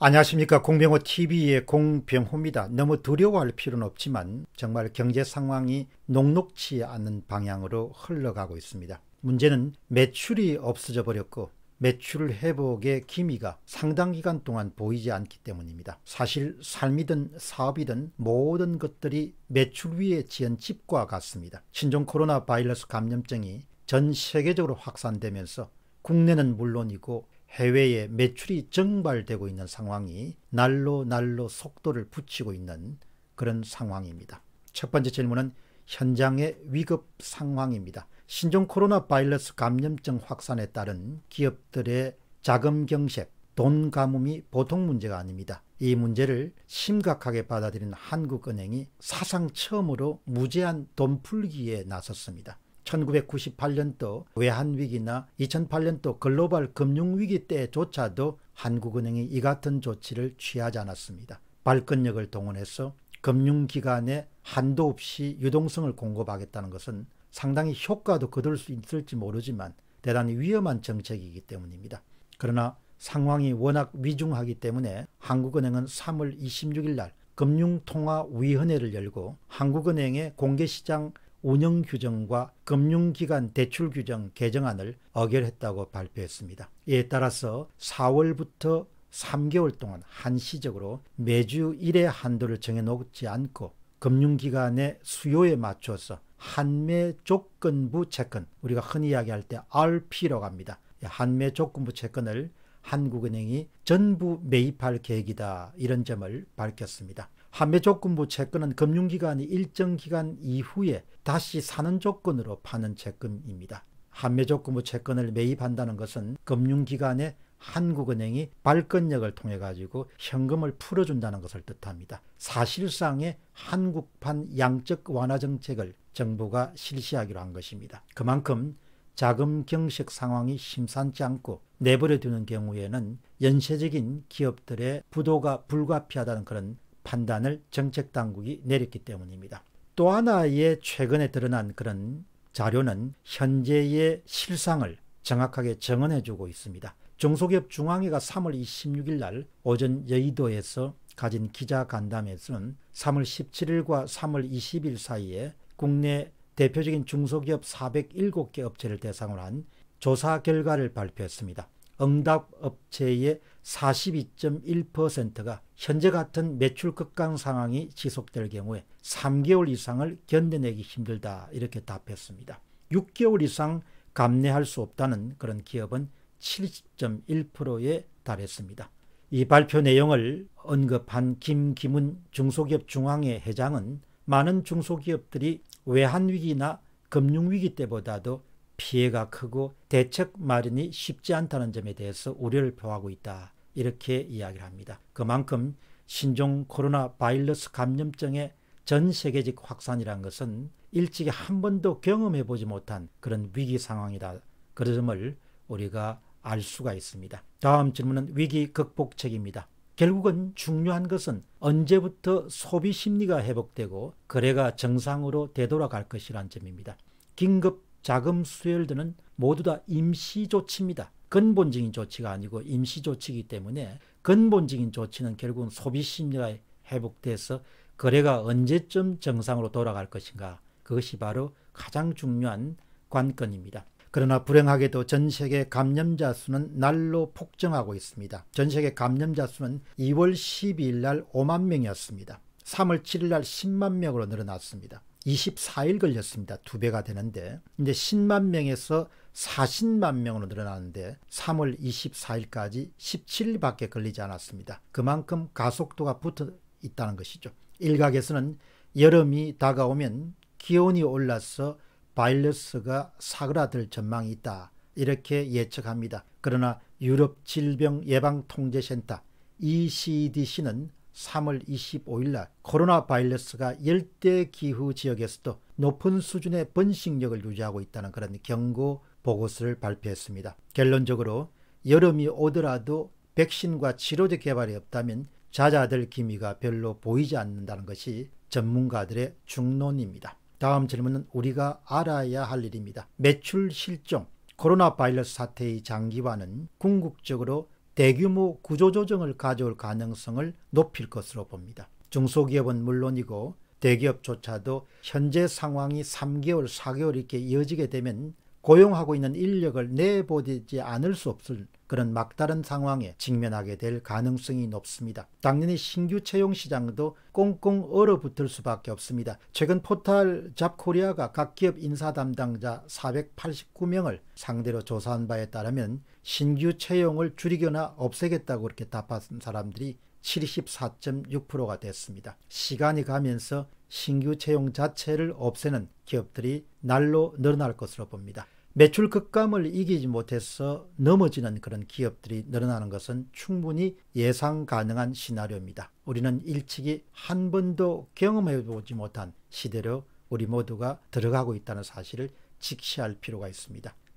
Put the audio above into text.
안녕하십니까 공병호 TV의 공병호입니다. 너무 두려워할 필요는 없지만 정말 경제 상황이 녹록치 않은 방향으로 흘러가고 있습니다. 문제는 매출이 없어져 버렸고 매출 회복의 기미가 상당 기간 동안 보이지 않기 때문입니다. 사실 삶이든 사업이든 모든 것들이 매출 위에 지은 집과 같습니다. 신종 코로나 바이러스 감염증이 전 세계적으로 확산되면서 국내는 물론이고 해외에 매출이 증발되고 있는 상황이 날로 날로 속도를 붙이고 있는 그런 상황입니다. 첫 번째 질문은 현장의 위급 상황입니다. 신종 코로나 바이러스 감염증 확산에 따른 기업들의 자금 경색, 돈 가뭄이 보통 문제가 아닙니다. 이 문제를 심각하게 받아들인 한국은행이 사상 처음으로 무제한 돈 풀기에 나섰습니다. 1998년도 외환위기나 2008년도 글로벌 금융위기 때조차도 한국은행이 이 같은 조치를 취하지 않았습니다. 발끈력을 동원해서 금융기관에 한도 없이 유동성을 공급하겠다는 것은 상당히 효과도 거둘 수 있을지 모르지만 대단히 위험한 정책이기 때문입니다. 그러나 상황이 워낙 위중하기 때문에 한국은행은 3월 26일 날 금융통화위원회를 열고 한국은행의 공개시장 운영 규정과 금융기관 대출 규정 개정안을 어결했다고 발표했습니다. 이에 따라서 4월부터 3개월 동안 한시적으로 매주 1회 한도를 정해놓지 않고 금융기관의 수요에 맞춰서 한매 조건부 채권, 우리가 흔히 이야기할 때 RP라고 합니다. 한매 조건부 채권을 한국은행이 전부 매입할 계획이다 이런 점을 밝혔습니다. 판매 조건부 채권은 금융기관이 일정 기간 이후에 다시 사는 조건으로 파는 채권입니다. 판매 조건부 채권을 매입한다는 것은 금융기관의 한국은행이 발권력을 통해 가지고 현금을 풀어준다는 것을 뜻합니다. 사실상의 한국판 양적 완화 정책을 정부가 실시하기로 한 것입니다. 그만큼 자금 경색 상황이 심상치 않고 내버려 두는 경우에는 연쇄적인 기업들의 부도가 불가피하다는 그런 판단을 정책 당국이 내렸기 때문입니다. 또 하나의 최근에 드러난 그런 자료는 현재의 실상을 정확하게 정언해 주고 있습니다. 중소기업 중앙회가 3월 26일 날 오전 여의도에서 가진 기자 간담회에서는 3월 17일과 3월 20일 사이에 국내 대표적인 중소기업 407개 업체를 대상으로 한 조사 결과를 발표했습니다. 응답업체의 42.1%가 현재 같은 매출 급강 상황이 지속될 경우에 3개월 이상을 견뎌내기 힘들다 이렇게 답했습니다. 6개월 이상 감내할 수 없다는 그런 기업은 70.1%에 달했습니다. 이 발표 내용을 언급한 김기문 중소기업 중앙회 회장은 많은 중소기업들이 외환위기나 금융위기 때보다도 피해가 크고 대책 마련이 쉽지 않다는 점에 대해서 우려를 표하고 있다. 이렇게 이야기를 합니다. 그만큼 신종 코로나 바이러스 감염증의 전 세계적 확산이란 것은 일찍이 한 번도 경험해 보지 못한 그런 위기 상황이다. 그런 점을 우리가 알 수가 있습니다. 다음 질문은 위기 극복책입니다. 결국은 중요한 것은 언제부터 소비 심리가 회복되고 거래가 정상으로 되돌아갈 것이란 점입니다. 긴급 자금 수혈들은 모두 다 임시조치입니다. 근본적인 조치가 아니고 임시조치이기 때문에 근본적인 조치는 결국은 소비심리가 회복돼서 거래가 언제쯤 정상으로 돌아갈 것인가 그것이 바로 가장 중요한 관건입니다. 그러나 불행하게도 전 세계 감염자 수는 날로 폭증하고 있습니다. 전 세계 감염자 수는 2월 12일 날 5만 명이었습니다. 3월 7일 날 10만 명으로 늘어났습니다. 24일 걸렸습니다. 두 배가 되는데. 이제 10만 명에서 40만 명으로 늘어났는데 3월 24일까지 17일밖에 걸리지 않았습니다. 그만큼 가속도가 붙어 있다는 것이죠. 일각에서는 여름이 다가오면 기온이 올라서 바이러스가 사그라들 전망이 있다. 이렇게 예측합니다. 그러나 유럽 질병 예방통제센터 ECDC는 3월 25일 날 코로나 바이러스가 열대 기후 지역에서도 높은 수준의 번식력을 유지하고 있다는 그런 경고 보고서를 발표했습니다. 결론적으로 여름이 오더라도 백신과 치료제 개발이 없다면 자자들 기미가 별로 보이지 않는다는 것이 전문가들의 중론입니다. 다음 질문은 우리가 알아야 할 일입니다. 매출 실종, 코로나 바이러스 사태의 장기화는 궁극적으로 대규모 구조조정을 가져올 가능성을 높일 것으로 봅니다. 중소기업은 물론이고 대기업조차도 현재 상황이 3개월, 4개월 이렇게 이어지게 되면 고용하고 있는 인력을 내보내지 않을 수 없을 그런 막다른 상황에 직면하게 될 가능성이 높습니다. 당연히 신규 채용 시장도 꽁꽁 얼어붙을 수밖에 없습니다. 최근 포탈 잡코리아가 각 기업 인사 담당자 489명을 상대로 조사한 바에 따르면 신규 채용을 줄이거나 없애겠다고 이렇게 답한 사람들이 74.6%가 됐습니다. 시간이 가면서 신규 채용 자체를 없애는 기업들이 날로 늘어날 것으로 봅니다. 매출 급감을 이기지 못해서 넘어지는 그런 기업들이 늘어나는 것은 충분히 예상 가능한 시나리오입니다. 우리는 일찍이 한 번도 경험해 보지 못한 시대로 우리 모두가 들어가고 있다는 사실을 직시할 필요가 있습니다.